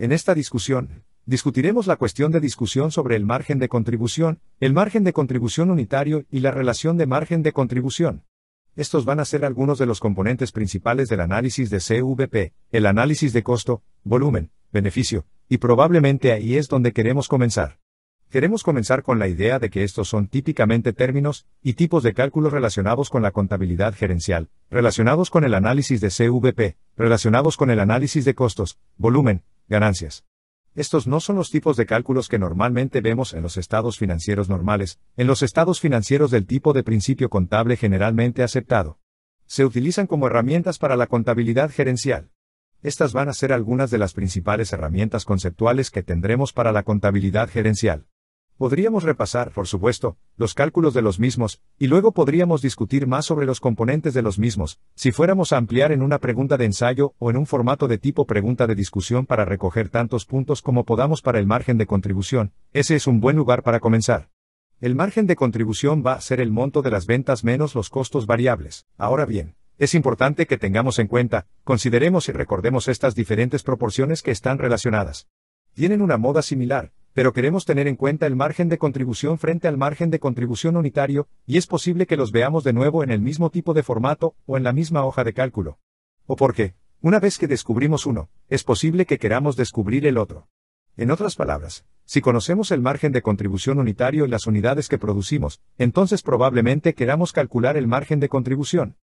En esta discusión, discutiremos la cuestión de discusión sobre el margen de contribución, el margen de contribución unitario y la relación de margen de contribución. Estos van a ser algunos de los componentes principales del análisis de CVP, el análisis de costo, volumen, beneficio, y probablemente ahí es donde queremos comenzar. Queremos comenzar con la idea de que estos son típicamente términos y tipos de cálculos relacionados con la contabilidad gerencial, relacionados con el análisis de CVP, relacionados con el análisis de costos, volumen, Ganancias. Estos no son los tipos de cálculos que normalmente vemos en los estados financieros normales, en los estados financieros del tipo de principio contable generalmente aceptado. Se utilizan como herramientas para la contabilidad gerencial. Estas van a ser algunas de las principales herramientas conceptuales que tendremos para la contabilidad gerencial. Podríamos repasar, por supuesto, los cálculos de los mismos, y luego podríamos discutir más sobre los componentes de los mismos, si fuéramos a ampliar en una pregunta de ensayo o en un formato de tipo pregunta de discusión para recoger tantos puntos como podamos para el margen de contribución, ese es un buen lugar para comenzar. El margen de contribución va a ser el monto de las ventas menos los costos variables. Ahora bien, es importante que tengamos en cuenta, consideremos y recordemos estas diferentes proporciones que están relacionadas. Tienen una moda similar, pero queremos tener en cuenta el margen de contribución frente al margen de contribución unitario, y es posible que los veamos de nuevo en el mismo tipo de formato o en la misma hoja de cálculo. O porque, una vez que descubrimos uno, es posible que queramos descubrir el otro. En otras palabras, si conocemos el margen de contribución unitario y las unidades que producimos, entonces probablemente queramos calcular el margen de contribución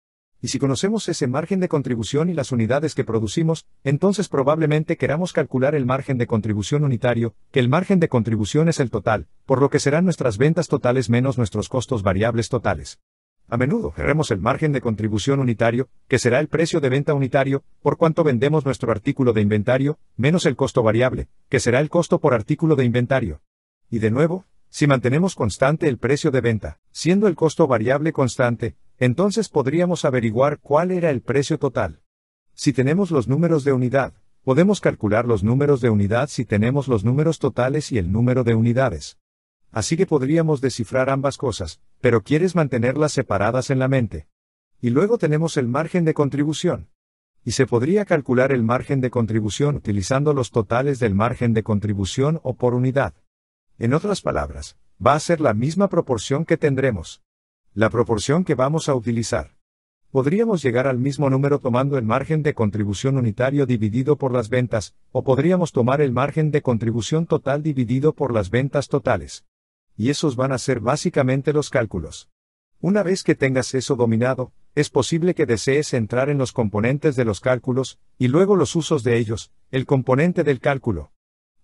y si conocemos ese margen de contribución y las unidades que producimos, entonces probablemente queramos calcular el margen de contribución unitario, que el margen de contribución es el total, por lo que serán nuestras ventas totales menos nuestros costos variables totales. A menudo queremos el margen de contribución unitario, que será el precio de venta unitario, por cuanto vendemos nuestro artículo de inventario, menos el costo variable, que será el costo por artículo de inventario. Y de nuevo, si mantenemos constante el precio de venta, siendo el costo variable constante, entonces podríamos averiguar cuál era el precio total. Si tenemos los números de unidad, podemos calcular los números de unidad si tenemos los números totales y el número de unidades. Así que podríamos descifrar ambas cosas, pero quieres mantenerlas separadas en la mente. Y luego tenemos el margen de contribución. Y se podría calcular el margen de contribución utilizando los totales del margen de contribución o por unidad. En otras palabras, va a ser la misma proporción que tendremos la proporción que vamos a utilizar. Podríamos llegar al mismo número tomando el margen de contribución unitario dividido por las ventas, o podríamos tomar el margen de contribución total dividido por las ventas totales. Y esos van a ser básicamente los cálculos. Una vez que tengas eso dominado, es posible que desees entrar en los componentes de los cálculos, y luego los usos de ellos, el componente del cálculo.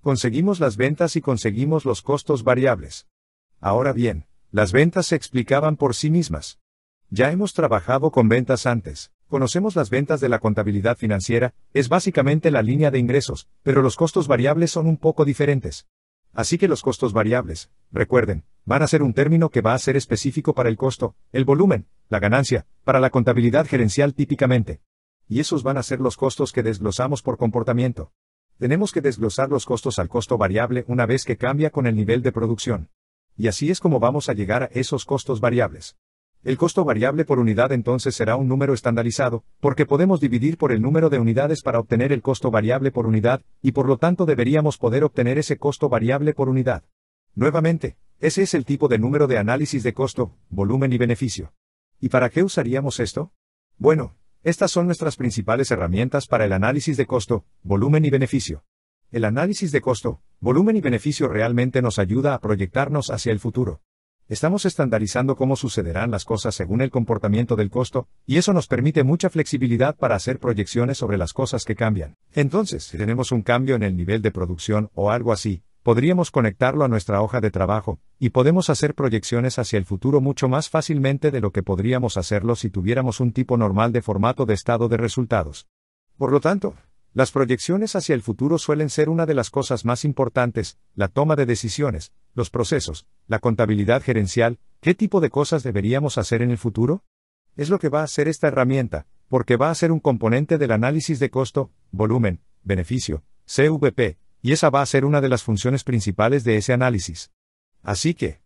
Conseguimos las ventas y conseguimos los costos variables. Ahora bien, las ventas se explicaban por sí mismas. Ya hemos trabajado con ventas antes, conocemos las ventas de la contabilidad financiera, es básicamente la línea de ingresos, pero los costos variables son un poco diferentes. Así que los costos variables, recuerden, van a ser un término que va a ser específico para el costo, el volumen, la ganancia, para la contabilidad gerencial típicamente. Y esos van a ser los costos que desglosamos por comportamiento. Tenemos que desglosar los costos al costo variable una vez que cambia con el nivel de producción. Y así es como vamos a llegar a esos costos variables. El costo variable por unidad entonces será un número estandarizado, porque podemos dividir por el número de unidades para obtener el costo variable por unidad, y por lo tanto deberíamos poder obtener ese costo variable por unidad. Nuevamente, ese es el tipo de número de análisis de costo, volumen y beneficio. ¿Y para qué usaríamos esto? Bueno, estas son nuestras principales herramientas para el análisis de costo, volumen y beneficio. El análisis de costo, Volumen y beneficio realmente nos ayuda a proyectarnos hacia el futuro. Estamos estandarizando cómo sucederán las cosas según el comportamiento del costo, y eso nos permite mucha flexibilidad para hacer proyecciones sobre las cosas que cambian. Entonces, si tenemos un cambio en el nivel de producción o algo así, podríamos conectarlo a nuestra hoja de trabajo, y podemos hacer proyecciones hacia el futuro mucho más fácilmente de lo que podríamos hacerlo si tuviéramos un tipo normal de formato de estado de resultados. Por lo tanto, las proyecciones hacia el futuro suelen ser una de las cosas más importantes, la toma de decisiones, los procesos, la contabilidad gerencial, ¿qué tipo de cosas deberíamos hacer en el futuro? Es lo que va a hacer esta herramienta, porque va a ser un componente del análisis de costo, volumen, beneficio, CVP, y esa va a ser una de las funciones principales de ese análisis. Así que,